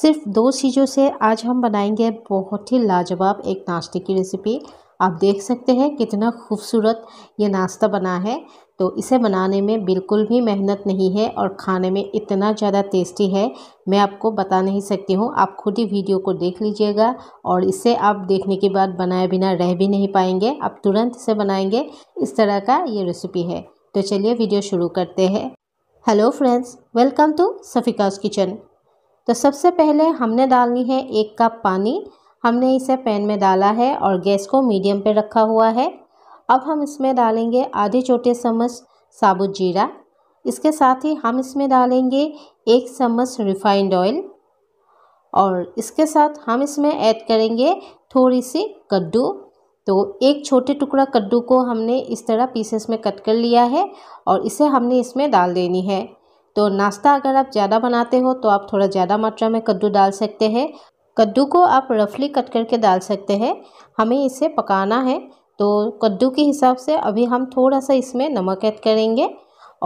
सिर्फ दो चीज़ों से आज हम बनाएंगे बहुत ही लाजवाब एक नाश्ते की रेसिपी आप देख सकते हैं कितना खूबसूरत ये नाश्ता बना है तो इसे बनाने में बिल्कुल भी मेहनत नहीं है और खाने में इतना ज़्यादा टेस्टी है मैं आपको बता नहीं सकती हूँ आप खुद ही वीडियो को देख लीजिएगा और इसे आप देखने के बाद बनाए बिना रह भी नहीं पाएंगे आप तुरंत इसे बनाएंगे इस तरह का ये रेसिपी है तो चलिए वीडियो शुरू करते हैं हेलो फ्रेंड्स वेलकम टू सफ़िकाज किचन तो सबसे पहले हमने डालनी है एक कप पानी हमने इसे पैन में डाला है और गैस को मीडियम पे रखा हुआ है अब हम इसमें डालेंगे आधे छोटे चम्मच साबुत जीरा इसके साथ ही हम इसमें डालेंगे एक चम्मच रिफाइंड ऑयल और इसके साथ हम इसमें ऐड करेंगे थोड़ी सी कद्दू तो एक छोटे टुकड़ा कद्दू को हमने इस तरह पीसेस में कट कर लिया है और इसे हमने इसमें डाल देनी है तो नाश्ता अगर आप ज़्यादा बनाते हो तो आप थोड़ा ज़्यादा मात्रा में कद्दू डाल सकते हैं कद्दू को आप रफली कट करके डाल सकते हैं हमें इसे पकाना है तो कद्दू के हिसाब से अभी हम थोड़ा सा इसमें नमक ऐड करेंगे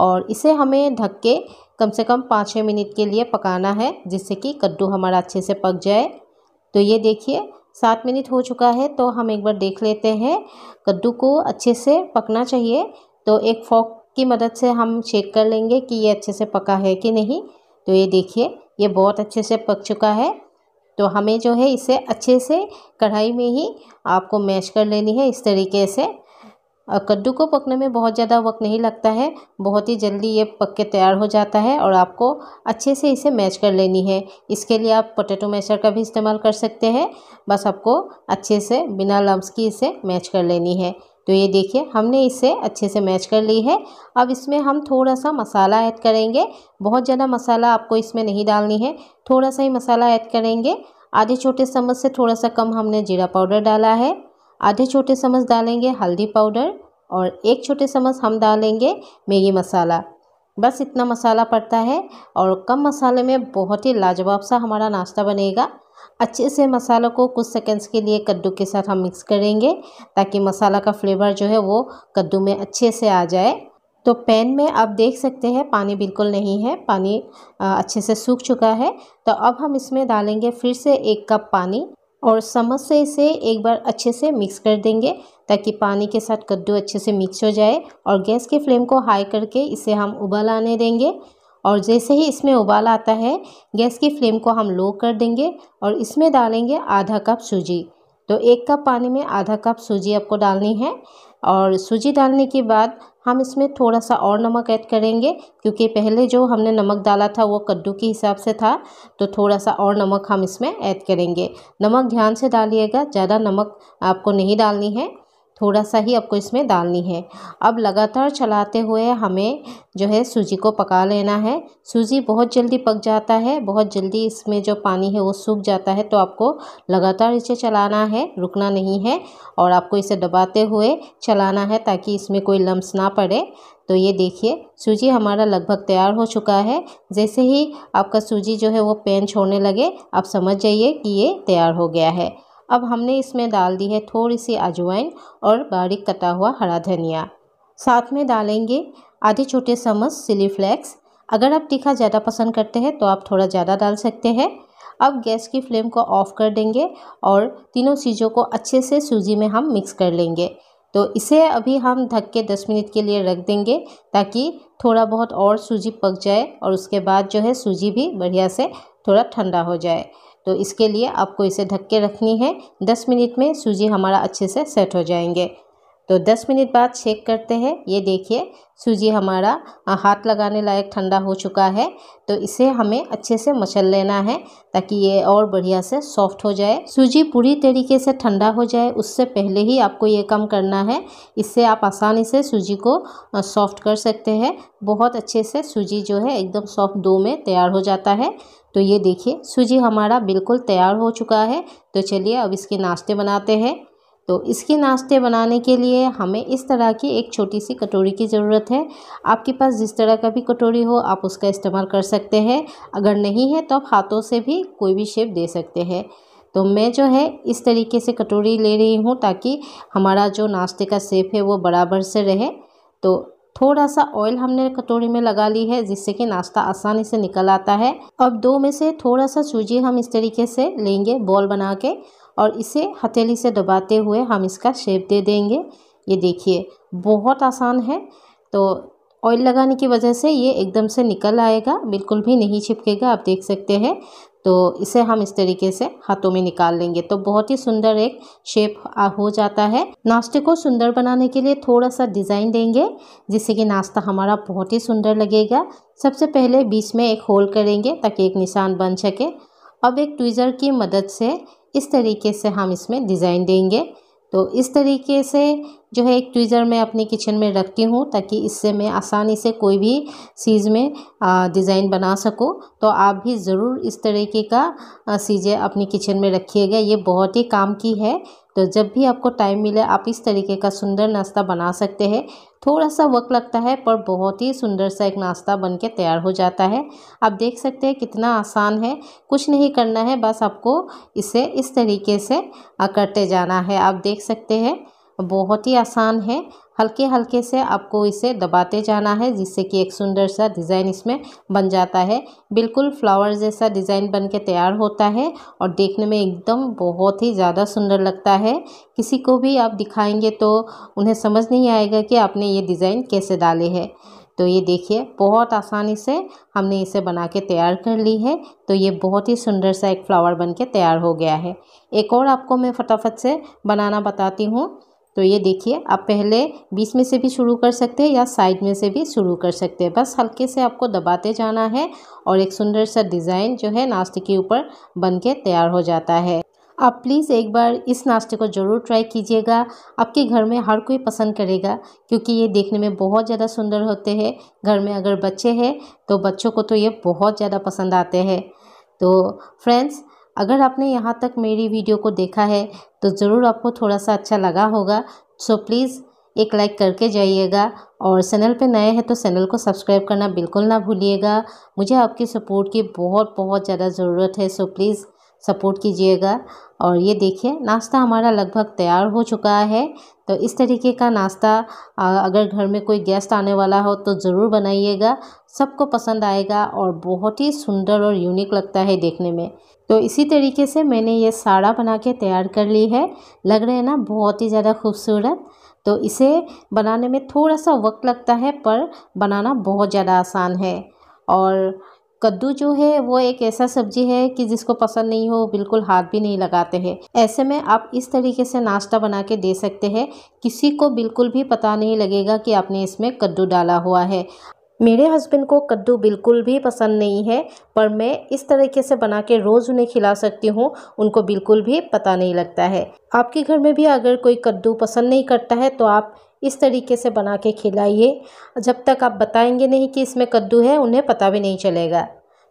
और इसे हमें ढक के कम से कम पाँच छः मिनट के लिए पकाना है जिससे कि कद्दू हमारा अच्छे से पक जाए तो ये देखिए सात मिनट हो चुका है तो हम एक बार देख लेते हैं कद्दू को अच्छे से पकना चाहिए तो एक फोक की मदद से हम चेक कर लेंगे कि ये अच्छे से पका है कि नहीं तो ये देखिए ये बहुत अच्छे से पक चुका है तो हमें जो है इसे अच्छे से कढ़ाई में ही आपको मैश कर लेनी है इस तरीके से कद्दू को पकने में बहुत ज़्यादा वक्त नहीं लगता है बहुत ही जल्दी ये पक के तैयार हो जाता है और आपको अच्छे से इसे मैश कर लेनी है इसके लिए आप पोटैटो मैशर का भी इस्तेमाल कर सकते हैं बस आपको अच्छे से बिना लम्ब की इसे मैच कर लेनी है तो ये देखिए हमने इसे अच्छे से मैच कर ली है अब इसमें हम थोड़ा सा मसाला ऐड करेंगे बहुत ज़्यादा मसाला आपको इसमें नहीं डालनी है थोड़ा सा ही मसाला ऐड करेंगे आधे छोटे चम्मच से थोड़ा सा कम हमने जीरा पाउडर डाला है आधे छोटे चम्मच डालेंगे हल्दी पाउडर और एक छोटे चम्मच हम डालेंगे मैगी मसाला बस इतना मसाला पड़ता है और कम मसाले में बहुत ही लाजवाब सा हमारा नाश्ता बनेगा अच्छे से मसालों को कुछ सेकंड्स के लिए कद्दू के साथ हम मिक्स करेंगे ताकि मसाला का फ्लेवर जो है वो कद्दू में अच्छे से आ जाए तो पैन में आप देख सकते हैं पानी बिल्कुल नहीं है पानी अच्छे से सूख चुका है तो अब हम इसमें डालेंगे फिर से एक कप पानी और समझ से इसे एक बार अच्छे से मिक्स कर देंगे ताकि पानी के साथ कद्दू अच्छे से मिक्स हो जाए और गैस के फ्लेम को हाई करके इसे हम उबाल आने देंगे और जैसे ही इसमें उबाल आता है गैस की फ्लेम को हम लो कर देंगे और इसमें डालेंगे आधा कप सूजी तो एक कप पानी में आधा कप सूजी आपको डालनी है और सूजी डालने के बाद हम इसमें थोड़ा सा और नमक ऐड करेंगे क्योंकि पहले जो हमने नमक डाला था वो कद्दू के हिसाब से था तो थोड़ा सा और नमक हम इसमें ऐड करेंगे नमक ध्यान से डालिएगा ज़्यादा नमक आपको नहीं डालनी है थोड़ा सा ही आपको इसमें डालनी है अब लगातार चलाते हुए हमें जो है सूजी को पका लेना है सूजी बहुत जल्दी पक जाता है बहुत जल्दी इसमें जो पानी है वो सूख जाता है तो आपको लगातार इसे चलाना है रुकना नहीं है और आपको इसे दबाते हुए चलाना है ताकि इसमें कोई लम्स ना पड़े तो ये देखिए सूजी हमारा लगभग तैयार हो चुका है जैसे ही आपका सूजी जो है वो पेन छोड़ने लगे आप समझ जाइए कि ये तैयार हो गया है अब हमने इसमें डाल दी है थोड़ी सी अजवाइन और बारीक कटा हुआ हरा धनिया साथ में डालेंगे आधे छोटे चम्मच सिली फ्लेक्स अगर आप तीखा ज़्यादा पसंद करते हैं तो आप थोड़ा ज़्यादा डाल सकते हैं अब गैस की फ्लेम को ऑफ़ कर देंगे और तीनों चीज़ों को अच्छे से सूजी में हम मिक्स कर लेंगे तो इसे अभी हम ढक के दस मिनट के लिए रख देंगे ताकि थोड़ा बहुत और सूजी पक जाए और उसके बाद जो है सूजी भी बढ़िया से थोड़ा ठंडा हो जाए तो इसके लिए आपको इसे ढक के रखनी है दस मिनट में सूजी हमारा अच्छे से सेट हो जाएंगे तो दस मिनट बाद चेक करते हैं ये देखिए सूजी हमारा हाथ लगाने लायक ठंडा हो चुका है तो इसे हमें अच्छे से मचल लेना है ताकि ये और बढ़िया से सॉफ्ट हो जाए सूजी पूरी तरीके से ठंडा हो जाए उससे पहले ही आपको ये काम करना है इससे आप आसानी से सूजी को सॉफ्ट कर सकते हैं बहुत अच्छे से सूजी जो है एकदम सॉफ्ट दो में तैयार हो जाता है तो ये देखिए सूजी हमारा बिल्कुल तैयार हो चुका है तो चलिए अब इसके नाश्ते बनाते हैं तो इसके नाश्ते बनाने के लिए हमें इस तरह की एक छोटी सी कटोरी की ज़रूरत है आपके पास जिस तरह का भी कटोरी हो आप उसका इस्तेमाल कर सकते हैं अगर नहीं है तो आप हाथों से भी कोई भी शेप दे सकते हैं तो मैं जो है इस तरीके से कटोरी ले रही हूँ ताकि हमारा जो नाश्ते का सेप है वो बराबर से रहे तो थोड़ा सा ऑयल हमने कटोरी में लगा ली है जिससे कि नाश्ता आसानी से निकल आता है अब दो में से थोड़ा सा सूजी हम इस तरीके से लेंगे बॉल बना के और इसे हथेली से दबाते हुए हम इसका शेप दे देंगे ये देखिए बहुत आसान है तो ऑयल लगाने की वजह से ये एकदम से निकल आएगा बिल्कुल भी नहीं छिपकेगा आप देख सकते हैं तो इसे हम इस तरीके से हाथों में निकाल लेंगे तो बहुत ही सुंदर एक शेप हो जाता है नाश्ते को सुंदर बनाने के लिए थोड़ा सा डिज़ाइन देंगे जिससे कि नाश्ता हमारा बहुत ही सुंदर लगेगा सबसे पहले बीच में एक होल करेंगे ताकि एक निशान बन सके अब एक ट्विज़र की मदद से इस तरीके से हम इसमें डिज़ाइन देंगे तो इस तरीके से जो है एक ट्वीज़र मैं अपने किचन में रखती हूँ ताकि इससे मैं आसानी से कोई भी चीज़ में डिज़ाइन बना सकूँ तो आप भी ज़रूर इस तरीके का चीज़ें अपने किचन में रखिएगा ये बहुत ही काम की है तो जब भी आपको टाइम मिले आप इस तरीके का सुंदर नाश्ता बना सकते हैं थोड़ा सा वक्त लगता है पर बहुत ही सुंदर सा एक नाश्ता बन के तैयार हो जाता है आप देख सकते हैं कितना आसान है कुछ नहीं करना है बस आपको इसे इस तरीके से करते जाना है आप देख सकते हैं बहुत ही आसान है हल्के हल्के से आपको इसे दबाते जाना है जिससे कि एक सुंदर सा डिज़ाइन इसमें बन जाता है बिल्कुल फ्लावर जैसा डिज़ाइन बन के तैयार होता है और देखने में एकदम बहुत ही ज़्यादा सुंदर लगता है किसी को भी आप दिखाएंगे तो उन्हें समझ नहीं आएगा कि आपने ये डिज़ाइन कैसे डाले है तो ये देखिए बहुत आसानी से हमने इसे बना के तैयार कर ली है तो ये बहुत ही सुंदर सा एक फ्लावर बन के तैयार हो गया है एक और आपको मैं फटाफट से बनाना बताती हूँ तो ये देखिए आप पहले बीच में से भी शुरू कर सकते हैं या साइड में से भी शुरू कर सकते हैं बस हल्के से आपको दबाते जाना है और एक सुंदर सा डिज़ाइन जो है नाश्ते के ऊपर बन के तैयार हो जाता है आप प्लीज़ एक बार इस नाश्ते को ज़रूर ट्राई कीजिएगा आपके घर में हर कोई पसंद करेगा क्योंकि ये देखने में बहुत ज़्यादा सुंदर होते हैं घर में अगर बच्चे हैं तो बच्चों को तो ये बहुत ज़्यादा पसंद आते हैं तो फ्रेंड्स अगर आपने यहाँ तक मेरी वीडियो को देखा है तो ज़रूर आपको थोड़ा सा अच्छा लगा होगा सो प्लीज़ एक लाइक करके जाइएगा और चैनल पे नए हैं तो चैनल को सब्सक्राइब करना बिल्कुल ना भूलिएगा मुझे आपकी सपोर्ट की बहुत बहुत ज़्यादा ज़रूरत है सो प्लीज़ सपोर्ट कीजिएगा और ये देखिए नाश्ता हमारा लगभग तैयार हो चुका है तो इस तरीके का नाश्ता अगर घर में कोई गेस्ट आने वाला हो तो ज़रूर बनाइएगा सबको पसंद आएगा और बहुत ही सुंदर और यूनिक लगता है देखने में तो इसी तरीके से मैंने ये साड़ा बना के तैयार कर ली है लग रहे हैं ना बहुत ही ज़्यादा खूबसूरत तो इसे बनाने में थोड़ा सा वक्त लगता है पर बनाना बहुत ज़्यादा आसान है और कद्दू जो है वो एक ऐसा सब्जी है कि जिसको पसंद नहीं हो बिल्कुल हाथ भी नहीं लगाते हैं ऐसे में आप इस तरीके से नाश्ता बना के दे सकते हैं किसी को बिल्कुल भी पता नहीं लगेगा कि आपने इसमें कद्दू डाला हुआ है मेरे हस्बैंड को कद्दू बिल्कुल भी पसंद नहीं है पर मैं इस तरीके से बना के रोज़ उन्हें खिला सकती हूँ उनको बिल्कुल भी पता नहीं लगता है आपके घर में भी अगर कोई कद्दू पसंद नहीं करता है तो आप इस तरीके से बना के खिलाइए जब तक आप बताएंगे नहीं कि इसमें कद्दू है उन्हें पता भी नहीं चलेगा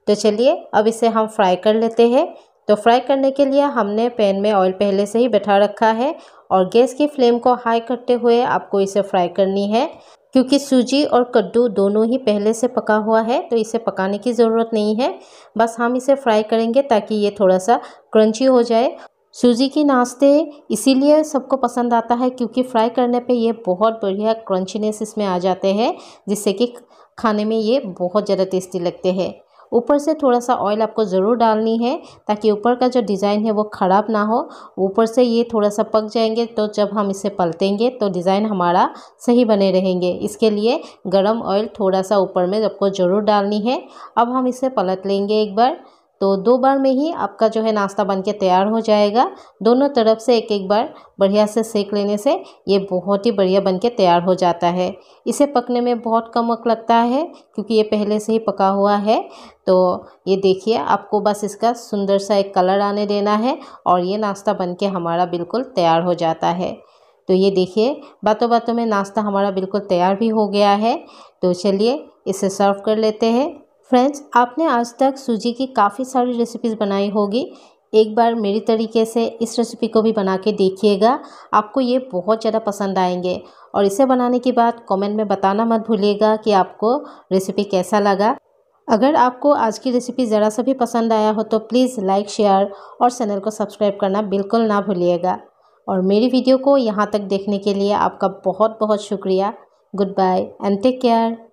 तो चलिए अब इसे हम फ्राई कर लेते हैं तो फ्राई करने के लिए हमने पैन में ऑयल पहले से ही बैठा रखा है और गैस की फ्लेम को हाई करते हुए आपको इसे फ्राई करनी है क्योंकि सूजी और कद्दू दोनों ही पहले से पका हुआ है तो इसे पकाने की ज़रूरत नहीं है बस हम इसे फ्राई करेंगे ताकि ये थोड़ा सा क्रंची हो जाए सूजी के नाश्ते इसीलिए सबको पसंद आता है क्योंकि फ्राई करने पे ये बहुत बढ़िया क्रंचीनेस इसमें आ जाते हैं जिससे कि खाने में ये बहुत ज़्यादा टेस्टी लगते हैं ऊपर से थोड़ा सा ऑयल आपको ज़रूर डालनी है ताकि ऊपर का जो डिज़ाइन है वो ख़राब ना हो ऊपर से ये थोड़ा सा पक जाएंगे तो जब हम इसे पलटेंगे तो डिज़ाइन हमारा सही बने रहेंगे इसके लिए गर्म ऑयल थोड़ा सा ऊपर में आपको ज़रूर डालनी है अब हम इसे पलट लेंगे एक बार तो दो बार में ही आपका जो है नाश्ता बन के तैयार हो जाएगा दोनों तरफ से एक एक बार बढ़िया से सेक लेने से ये बहुत ही बढ़िया बन के तैयार हो जाता है इसे पकने में बहुत कम वक्त लगता है क्योंकि ये पहले से ही पका हुआ है तो ये देखिए आपको बस इसका सुंदर सा एक कलर आने देना है और ये नाश्ता बन के हमारा बिल्कुल तैयार हो जाता है तो ये देखिए बातों बातों में नाश्ता हमारा बिल्कुल तैयार भी हो गया है तो चलिए इसे सर्व कर लेते हैं फ्रेंड्स आपने आज तक सूजी की काफ़ी सारी रेसिपीज़ बनाई होगी एक बार मेरी तरीके से इस रेसिपी को भी बना के देखिएगा आपको ये बहुत ज़्यादा पसंद आएंगे और इसे बनाने के बाद कमेंट में बताना मत भूलिएगा कि आपको रेसिपी कैसा लगा अगर आपको आज की रेसिपी ज़रा सा भी पसंद आया हो तो प्लीज़ लाइक शेयर और चैनल को सब्सक्राइब करना बिल्कुल ना भूलिएगा और मेरी वीडियो को यहाँ तक देखने के लिए आपका बहुत बहुत शुक्रिया goodbye and take care